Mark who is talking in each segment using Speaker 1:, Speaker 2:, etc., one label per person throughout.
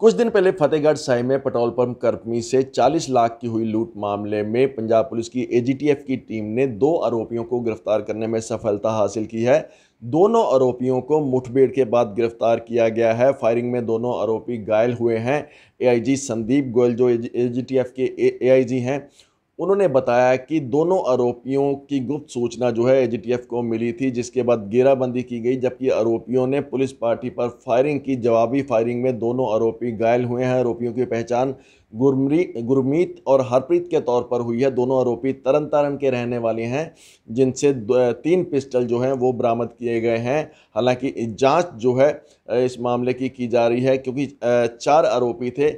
Speaker 1: कुछ दिन पहले फतेहगढ़ साहिब में पेट्रोल पंप कर्मी से 40 लाख की हुई लूट मामले में पंजाब पुलिस की एजीटीएफ की टीम ने दो आरोपियों को गिरफ्तार करने में सफलता हासिल की है दोनों आरोपियों को मुठभेड़ के बाद गिरफ्तार किया गया है फायरिंग में दोनों आरोपी घायल हुए हैं एआईजी संदीप गोयल जो एजीटीएफ के एआईजी हैं उन्होंने बताया कि दोनों आरोपियों की गुप्त सूचना जो है एजीटीएफ को मिली थी जिसके बाद घेराबंदी की गई जबकि आरोपियों ने पुलिस पार्टी पर फायरिंग की जवाबी फायरिंग में दोनों आरोपी घायल हुए हैं आरोपियों की पहचान गुरमीत और हरप्रीत के तौर पर हुई है दोनों आरोपी तरन तारण के रहने वाले हैं जिनसे तीन पिस्टल जो हैं वो बरामद किए गए हैं हालांकि जांच जो है इस मामले की की जा रही है क्योंकि चार आरोपी थे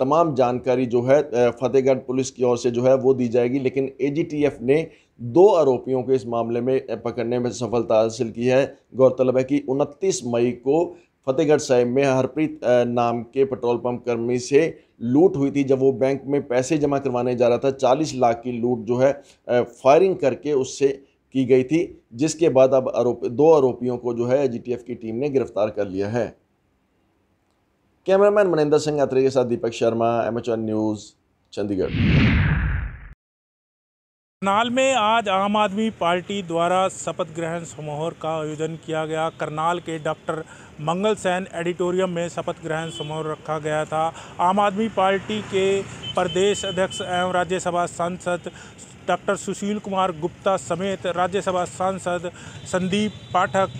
Speaker 1: तमाम जानकारी जो है फतेहगढ़ पुलिस की ओर से जो है वो दी जाएगी लेकिन ए ने दो आरोपियों के इस मामले में पकड़ने में सफलता हासिल की है गौरतलब है कि 29 मई को फतेहगढ़ साहिब में हरप्रीत नाम के पेट्रोल पंप कर्मी से लूट हुई थी जब वो बैंक में पैसे जमा करवाने जा रहा था चालीस लाख की लूट जो है फायरिंग करके उससे की गई थी जिसके बाद अब आरोप दो आरोपियों को जो है जीटीएफ की टीम ने गिरफ्तार कर लिया है कैमरामैन मनिंदर सिंह यात्री के साथ दीपक शर्मा एम न्यूज़ चंडीगढ़
Speaker 2: करनाल में आज आम आदमी पार्टी द्वारा शपथ ग्रहण समारोह का आयोजन किया गया करनाल के डॉक्टर मंगल सैन एडिटोरियम में शपथ ग्रहण समारोह रखा गया था आम आदमी पार्टी के प्रदेश अध्यक्ष एवं राज्यसभा सांसद डॉक्टर सुशील कुमार गुप्ता समेत राज्यसभा सांसद संदीप पाठक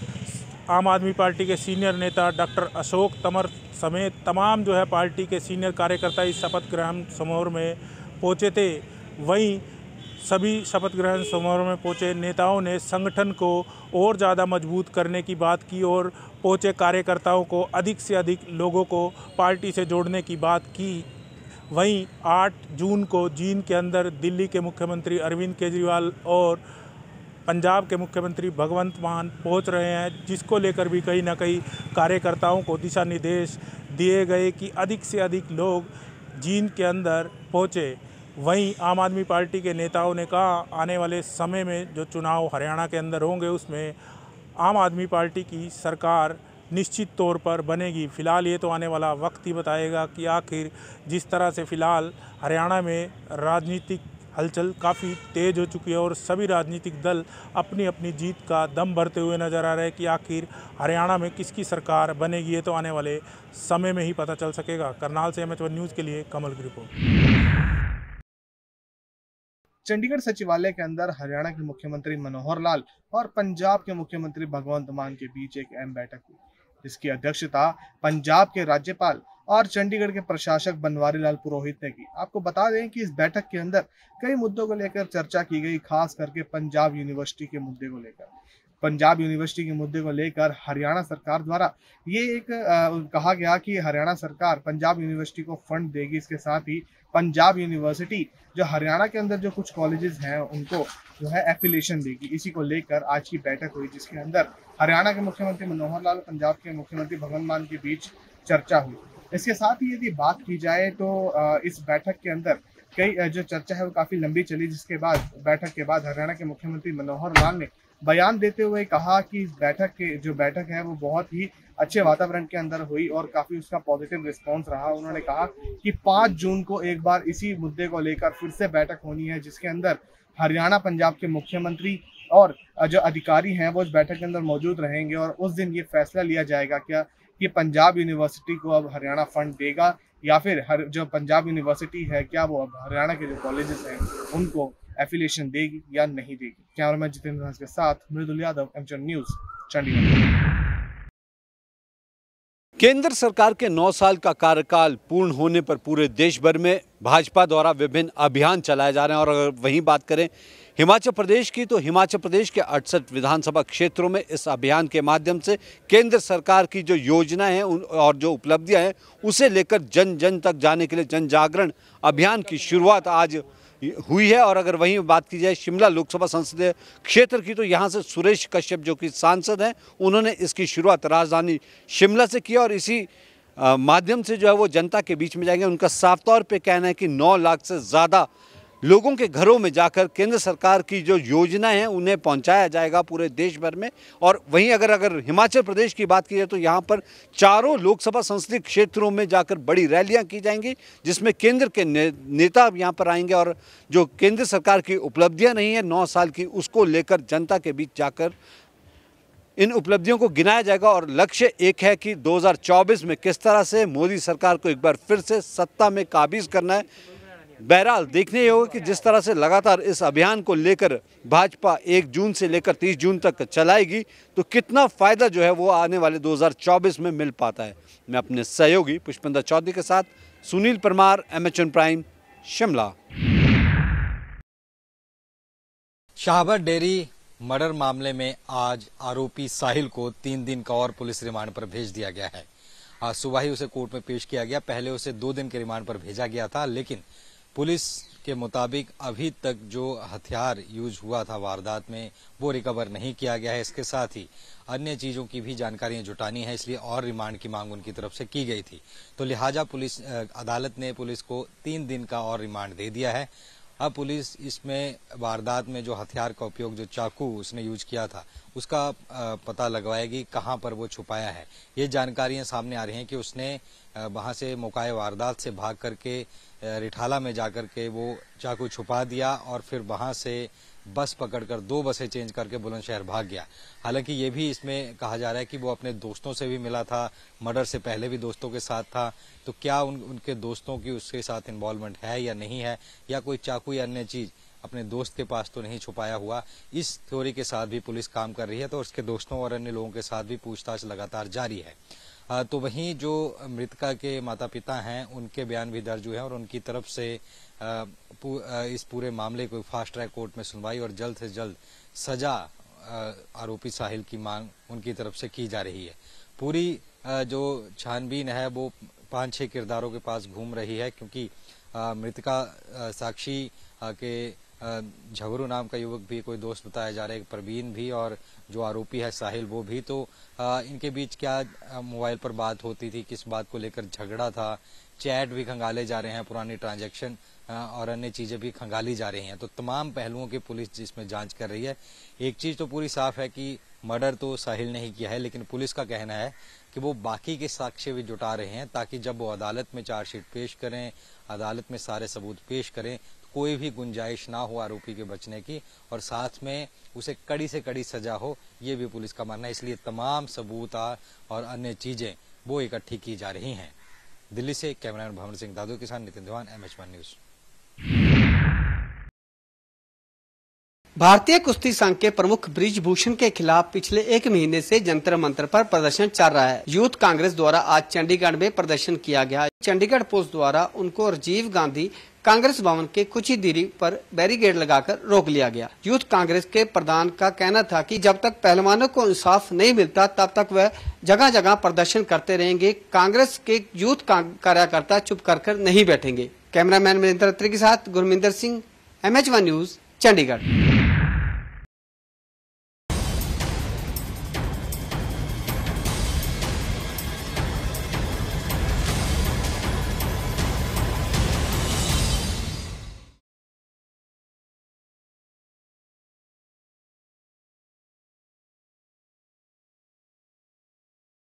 Speaker 2: आम आदमी पार्टी के सीनियर नेता डॉक्टर अशोक तमर समेत तमाम जो है पार्टी के सीनियर कार्यकर्ता इस शपथ ग्रहण समारोह में पहुँचे थे वहीं सभी शपथ ग्रहण समारोह में पहुंचे नेताओं ने संगठन को और ज़्यादा मजबूत करने की बात की और पहुंचे कार्यकर्ताओं को अधिक से अधिक लोगों को पार्टी से जोड़ने की बात की वहीं 8 जून को जीन के अंदर दिल्ली के मुख्यमंत्री अरविंद केजरीवाल और पंजाब के मुख्यमंत्री भगवंत मान पहुंच रहे हैं जिसको लेकर भी कहीं ना कहीं कार्यकर्ताओं को दिशा निर्देश दिए गए कि अधिक से अधिक लोग जीन के अंदर पहुँचे वहीं आम आदमी पार्टी के नेताओं ने कहा आने वाले समय में जो चुनाव हरियाणा के अंदर होंगे उसमें आम आदमी पार्टी की सरकार निश्चित तौर पर बनेगी फ़िलहाल ये तो आने वाला वक्त ही बताएगा कि आखिर जिस तरह से फ़िलहाल हरियाणा में राजनीतिक हलचल काफ़ी तेज़ हो चुकी है और सभी राजनीतिक दल अपनी अपनी जीत का दम भरते हुए नज़र आ रहे हैं कि आखिर हरियाणा में किसकी सरकार बनेगी ये तो आने वाले समय में ही पता चल सकेगा करनाल से एम न्यूज़ के लिए कमल की रिपोर्ट
Speaker 3: चंडीगढ़ सचिवालय के अंदर हरियाणा के मुख्यमंत्री मनोहर लाल और पंजाब के मुख्यमंत्री भगवंत मान के बीच एक अहम बैठक हुई जिसकी अध्यक्षता पंजाब के राज्यपाल और चंडीगढ़ के प्रशासक बनवारी लाल पुरोहित ने की आपको बता दें कि इस बैठक के अंदर कई मुद्दों को लेकर चर्चा की गई खास करके पंजाब यूनिवर्सिटी के मुद्दे को लेकर पंजाब यूनिवर्सिटी के मुद्दे को लेकर हरियाणा सरकार द्वारा ये एक आ, कहा गया कि हरियाणा सरकार पंजाब यूनिवर्सिटी को फंड देगी इसके साथ ही पंजाब यूनिवर्सिटी जो हरियाणा के अंदर जो कुछ कॉलेजेस हैं उनको जो है एफिलेशन देगी इसी को लेकर आज की बैठक हुई जिसके अंदर हरियाणा के मुख्यमंत्री मनोहर लाल और पंजाब के मुख्यमंत्री भगवंत मान के बीच चर्चा हुई इसके साथ ही यदि बात की जाए तो इस बैठक के अंदर कई जो चर्चा है वो काफ़ी लंबी चली जिसके बाद बैठक के बाद हरियाणा के मुख्यमंत्री मनोहर लाल ने बयान देते हुए कहा कि इस बैठक के जो बैठक है वो बहुत ही अच्छे वातावरण के अंदर हुई और काफ़ी उसका पॉजिटिव रिस्पांस रहा उन्होंने कहा कि 5 जून को एक बार इसी मुद्दे को लेकर फिर से बैठक होनी है जिसके अंदर हरियाणा पंजाब के मुख्यमंत्री और जो अधिकारी हैं वो इस बैठक के अंदर मौजूद रहेंगे और उस दिन ये फैसला लिया जाएगा क्या कि पंजाब यूनिवर्सिटी को अब हरियाणा फंड देगा या फिर हर जो पंजाब यूनिवर्सिटी है क्या वो अब हरियाणा के जो कॉलेजेस हैं उनको एफिलिएशन देगी या नहीं देगी कैमरामैन जितेंद्र हंस के साथ मृदुल यादव एमचन न्यूज चंडीगढ़
Speaker 4: केंद्र सरकार के 9 साल का कार्यकाल पूर्ण होने पर पूरे देश भर में भाजपा द्वारा विभिन्न अभियान चलाए जा रहे हैं और अगर वहीं बात करें हिमाचल प्रदेश की तो हिमाचल प्रदेश के अड़सठ विधानसभा क्षेत्रों में इस अभियान के माध्यम से केंद्र सरकार की जो योजनाएं हैं और जो उपलब्धियां हैं उसे लेकर जन जन तक जाने के लिए जन जागरण अभियान की शुरुआत आज हुई है और अगर वहीं बात की जाए शिमला लोकसभा संसदीय क्षेत्र की तो यहाँ से सुरेश कश्यप जो कि सांसद हैं उन्होंने इसकी शुरुआत राजधानी शिमला से की और इसी माध्यम से जो है वो जनता के बीच में जाएंगे उनका साफ तौर पे कहना है कि 9 लाख से ज़्यादा लोगों के घरों में जाकर केंद्र सरकार की जो योजनाएं हैं उन्हें पहुंचाया जाएगा पूरे देश भर में और वहीं अगर अगर हिमाचल प्रदेश की बात की जाए तो यहाँ पर चारों लोकसभा संसदीय क्षेत्रों में जाकर बड़ी रैलियाँ की जाएंगी जिसमें केंद्र के ने, नेता यहाँ पर आएंगे और जो केंद्र सरकार की उपलब्धियाँ नहीं है नौ साल की उसको लेकर जनता के बीच जाकर इन उपलब्धियों को गिनाया जाएगा और लक्ष्य एक है कि 2024 में किस तरह से मोदी सरकार को एक बार फिर से सत्ता में काबिज करना है बहरहाल देखने ये होगा कि जिस तरह से लगातार इस अभियान को लेकर भाजपा 1 जून से लेकर 30 जून तक चलाएगी तो कितना फ़ायदा जो है वो आने वाले 2024 में मिल पाता है मैं अपने सहयोगी पुष्पिंदर चौधरी के साथ सुनील परमार एम प्राइम
Speaker 5: शिमला शाहबर डेरी मर्डर मामले में आज आरोपी साहिल को तीन दिन का और पुलिस रिमांड पर भेज दिया गया है आज सुबह ही उसे कोर्ट में पेश किया गया पहले उसे दो दिन के रिमांड पर भेजा गया था लेकिन पुलिस के मुताबिक अभी तक जो हथियार यूज हुआ था वारदात में वो रिकवर नहीं किया गया है इसके साथ ही अन्य चीज़ों की भी जानकारियां जुटानी है इसलिए और रिमांड की मांग उनकी तरफ से की गई थी तो लिहाजा पुलिस अदालत ने पुलिस को तीन दिन का और रिमांड दे दिया है अब हाँ, पुलिस इसमें वारदात में जो हथियार का उपयोग जो चाकू उसने यूज किया था उसका पता लगवाएगी कहां पर वो छुपाया है ये जानकारियां सामने आ रही हैं कि उसने वहां से मुकाए वारदात से भाग करके रिठाला में जाकर के वो चाकू छुपा दिया और फिर वहां से बस पकड़कर दो बसें चेंज करके बुलंदशहर भाग गया हालांकि ये भी इसमें कहा जा रहा है कि वो अपने दोस्तों से भी मिला था मर्डर से पहले भी दोस्तों के साथ था तो क्या उन उनके दोस्तों की उसके साथ इन्वॉल्वमेंट है या नहीं है या कोई चाकू या अन्य चीज़ अपने दोस्त के पास तो नहीं छुपाया हुआ इस थ्योरी के साथ भी पुलिस काम कर रही है तो उसके दोस्तों और अन्य लोगों के साथ भी पूछताछ लगातार जारी है तो वहीं जो मृतका के माता पिता हैं उनके बयान भी दर्ज हुए हैं और उनकी तरफ से इस पूरे मामले को फास्ट ट्रैक कोर्ट में सुनवाई और जल्द से जल्द सजा आरोपी साहिल की मांग उनकी तरफ से की जा रही है पूरी जो छानबीन है वो पांच छह किरदारों के पास घूम रही है क्योंकि मृतका साक्षी के झगरू नाम का युवक भी कोई दोस्त बताया जा रहा है परवीन भी और जो आरोपी है साहिल वो भी तो इनके बीच क्या मोबाइल पर बात होती थी किस बात को लेकर झगड़ा था चैट भी खंगाले जा रहे हैं पुरानी ट्रांजैक्शन और अन्य चीजें भी खंगाली जा रही हैं तो तमाम पहलुओं की पुलिस जिसमें जांच कर रही है एक चीज तो पूरी साफ है कि मर्डर तो साहिल ने ही किया है लेकिन पुलिस का कहना है कि वो बाकी के साक्ष्य भी जुटा रहे हैं ताकि जब वो अदालत में चार्जशीट पेश करें अदालत में सारे सबूत पेश करें कोई भी गुंजाइश ना हो आरोपी के बचने की और साथ में उसे कड़ी से कड़ी सजा हो ये भी पुलिस का मानना है इसलिए तमाम सबूत और अन्य चीजें वो इकट्ठी की जा रही हैं दिल्ली से कैमरामैन भवन सिंह दादू के साथ नितिन धवान एम न्यूज़
Speaker 4: भारतीय कुश्ती संघ के प्रमुख ब्रिजभूषण के खिलाफ पिछले एक महीने से जंतर मंत्र पर प्रदर्शन चल रहा है यूथ कांग्रेस द्वारा आज चंडीगढ़ में प्रदर्शन किया गया चंडीगढ़ पुलिस द्वारा उनको राजीव गांधी कांग्रेस भवन के कुछ ही दूरी पर बैरिकेड लगाकर रोक लिया गया यूथ कांग्रेस के प्रधान का कहना था कि जब तक पहलवानों को इंसाफ नहीं मिलता तब तक वह जगह जगह प्रदर्शन करते रहेंगे कांग्रेस के यूथ कार्यकर्ता चुप कर कर नहीं बैठेंगे कैमरामैन मैन अत्री के साथ Gurminder Singh M H one news Chandigarh